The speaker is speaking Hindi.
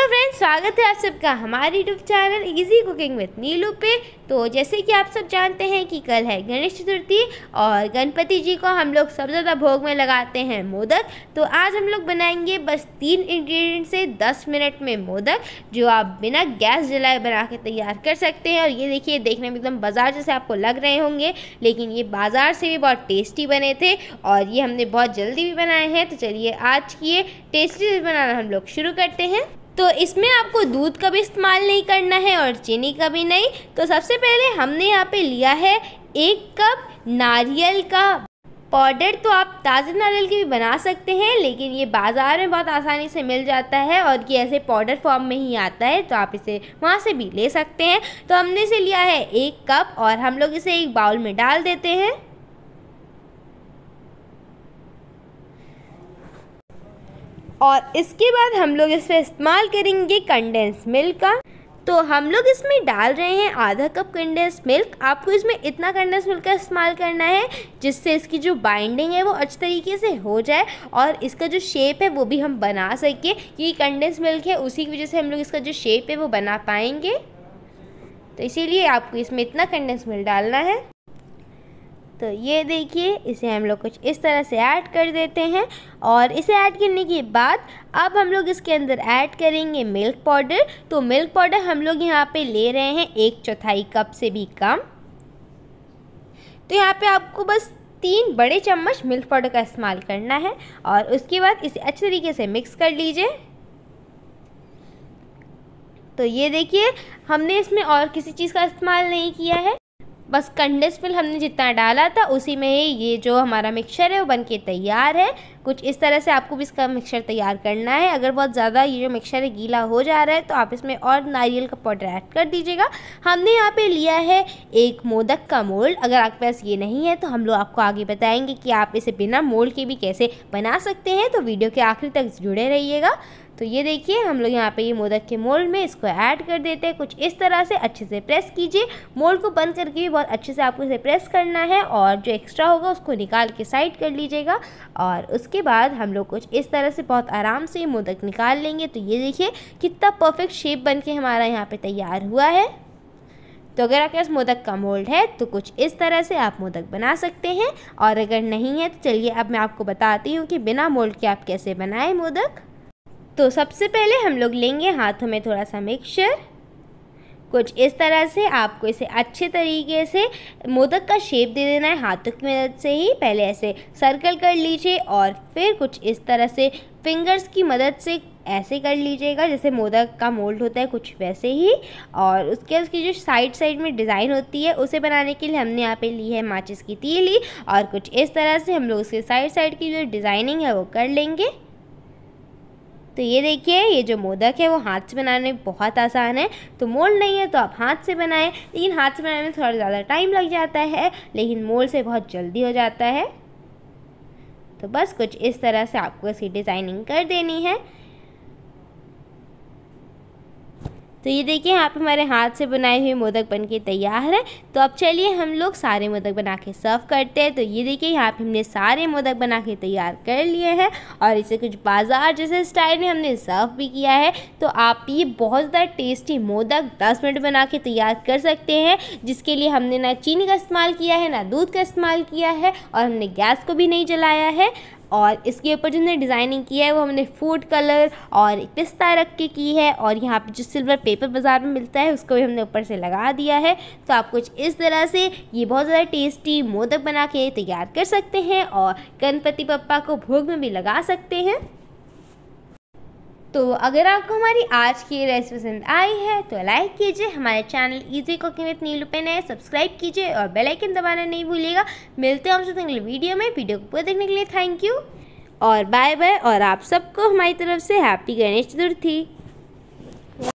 हेलो फ्रेंड्स स्वागत है आप सबका हमारे YouTube channel easy cooking with Neelu पे तो जैसे कि आप सब जानते हैं कि कल है गणेश चतुर्थी और गणपति जी को हम लोग सबसे ज़्यादा भोग में लगाते हैं मोदक तो आज हम लोग बनाएंगे बस तीन इंग्रेडिएंट से दस मिनट में मोदक जो आप बिना गैस जलाए बना के तैयार कर सकते हैं और ये देखिए देखने में एकदम बाज़ार जैसे आपको लग रहे होंगे लेकिन ये बाज़ार से भी बहुत टेस्टी बने थे और ये हमने बहुत जल्दी भी बनाए हैं तो चलिए आज की ये टेस्टी बनाना हम लोग शुरू करते हैं तो इसमें आपको दूध का भी इस्तेमाल नहीं करना है और चीनी का भी नहीं तो सबसे पहले हमने यहाँ पे लिया है एक कप नारियल का पाउडर तो आप ताज़े नारियल के भी बना सकते हैं लेकिन ये बाज़ार में बहुत आसानी से मिल जाता है और ये ऐसे पाउडर फॉर्म में ही आता है तो आप इसे वहाँ से भी ले सकते हैं तो हमने इसे लिया है एक कप और हम लोग इसे एक बाउल में डाल देते हैं और इसके बाद हम लोग इसमें इस्तेमाल करेंगे कंडेंस मिल्क का तो हम लोग इसमें डाल रहे हैं आधा कप कंडेंस मिल्क आपको इसमें इतना कंडेंस मिल्क का इस्तेमाल करना है जिससे इसकी जो बाइंडिंग है वो अच्छे तरीके से हो जाए और इसका जो शेप है वो भी हम बना सकें ये कंडेंस मिल्क है उसी की वजह से हम लोग इसका जो शेप है वो बना पाएंगे तो इसीलिए आपको इसमें इतना कंडेंस मिल्क डालना है तो ये देखिए इसे हम लोग कुछ इस तरह से ऐड कर देते हैं और इसे ऐड करने के बाद अब हम लोग इसके अंदर ऐड करेंगे मिल्क पाउडर तो मिल्क पाउडर हम लोग यहाँ पे ले रहे हैं एक चौथाई कप से भी कम तो यहाँ पे आपको बस तीन बड़े चम्मच मिल्क पाउडर का इस्तेमाल करना है और उसके बाद इसे अच्छे तरीके से मिक्स कर लीजिए तो ये देखिए हमने इसमें और किसी चीज़ का इस्तेमाल नहीं किया है बस कंडेंस मिल्क हमने जितना डाला था उसी में ये जो हमारा मिक्सचर है वो बन के तैयार है कुछ इस तरह से आपको भी इसका मिक्सचर तैयार करना है अगर बहुत ज़्यादा ये जो मिक्सचर है गीला हो जा रहा है तो आप इसमें और नारियल का पाउडर ऐड कर दीजिएगा हमने यहाँ पे लिया है एक मोदक का मोल्ड अगर आपके पास ये नहीं है तो हम लोग आपको आगे बताएंगे कि आप इसे बिना मोल्ड के भी कैसे बना सकते हैं तो वीडियो के आखिर तक जुड़े रहिएगा तो ये देखिए हम लोग यहाँ पे ये मोदक के मोल्ड में इसको ऐड कर देते हैं कुछ इस तरह से अच्छे से प्रेस कीजिए मोल्ड को बंद करके भी बहुत अच्छे से आपको इसे प्रेस करना है और जो एक्स्ट्रा होगा उसको निकाल के साइड कर लीजिएगा और उसके बाद हम लोग कुछ इस तरह से बहुत आराम से मोदक निकाल लेंगे तो ये देखिए कितना परफेक्ट शेप बन के हमारा यहाँ पर तैयार हुआ है तो अगर आपके पास मोदक का मोल्ड है तो कुछ इस तरह से आप मोदक बना सकते हैं और अगर नहीं है तो चलिए अब मैं आपको बताती हूँ कि बिना मोल्ड के आप कैसे बनाएं मोदक तो सबसे पहले हम लोग लेंगे हाथों में थोड़ा सा मिक्सचर कुछ इस तरह से आपको इसे अच्छे तरीके से मोदक का शेप दे देना है हाथों की मदद से ही पहले ऐसे सर्कल कर लीजिए और फिर कुछ इस तरह से फिंगर्स की मदद से ऐसे कर लीजिएगा जैसे मोदक का मोल्ड होता है कुछ वैसे ही और उसके उसकी जो साइड साइड में डिज़ाइन होती है उसे बनाने के लिए हमने यहाँ पे ली है माचिस की तीली और कुछ इस तरह से हम लोग उसके साइड साइड की जो डिज़ाइनिंग है वो कर लेंगे तो ये देखिए ये जो मोदक है वो हाथ से बनाने में बहुत आसान है तो मोल नहीं है तो आप हाथ से बनाएं लेकिन हाथ से बनाने में थोड़ा ज़्यादा टाइम लग जाता है लेकिन मोल से बहुत जल्दी हो जाता है तो बस कुछ इस तरह से आपको इसकी डिज़ाइनिंग कर देनी है तो ये देखिए यहाँ पे हमारे हाथ से बनाए हुए मोदक बन के तैयार है तो अब चलिए हम लोग सारे मोदक बना के सर्व करते हैं तो ये देखिए यहाँ पे हमने सारे मोदक बना के तैयार कर लिए हैं और इसे कुछ बाजार जैसे स्टाइल में हमने सर्व भी किया है तो आप ये बहुत ज़्यादा टेस्टी मोदक दस मिनट बना के तैयार कर सकते हैं जिसके लिए हमने ना चीनी का इस्तेमाल किया है ना दूध का इस्तेमाल किया है और हमने गैस को भी नहीं जलाया है और इसके ऊपर जो हमने डिज़ाइनिंग की है वो हमने फूड कलर और पिस्ता रख के की है और यहाँ पे जो सिल्वर पेपर बाज़ार में मिलता है उसको भी हमने ऊपर से लगा दिया है तो आप कुछ इस तरह से ये बहुत ज़्यादा टेस्टी मोदक बना के तैयार कर सकते हैं और गणपति पप्पा को भोग में भी लगा सकते हैं तो अगर आपको हमारी आज की रेसिपी पसंद आई है तो लाइक कीजिए हमारे channel easy cooking with Neelu पेन है सब्सक्राइब कीजिए और बेल आइकन दबाना नहीं भूलिएगा मिलते हैं आपसे अगले वीडियो में वीडियो को पूरा देखने के लिए थैंक यू और बाय बाय और आप सबको हमारी तरफ से हैप्पी गणेश चतुर्थी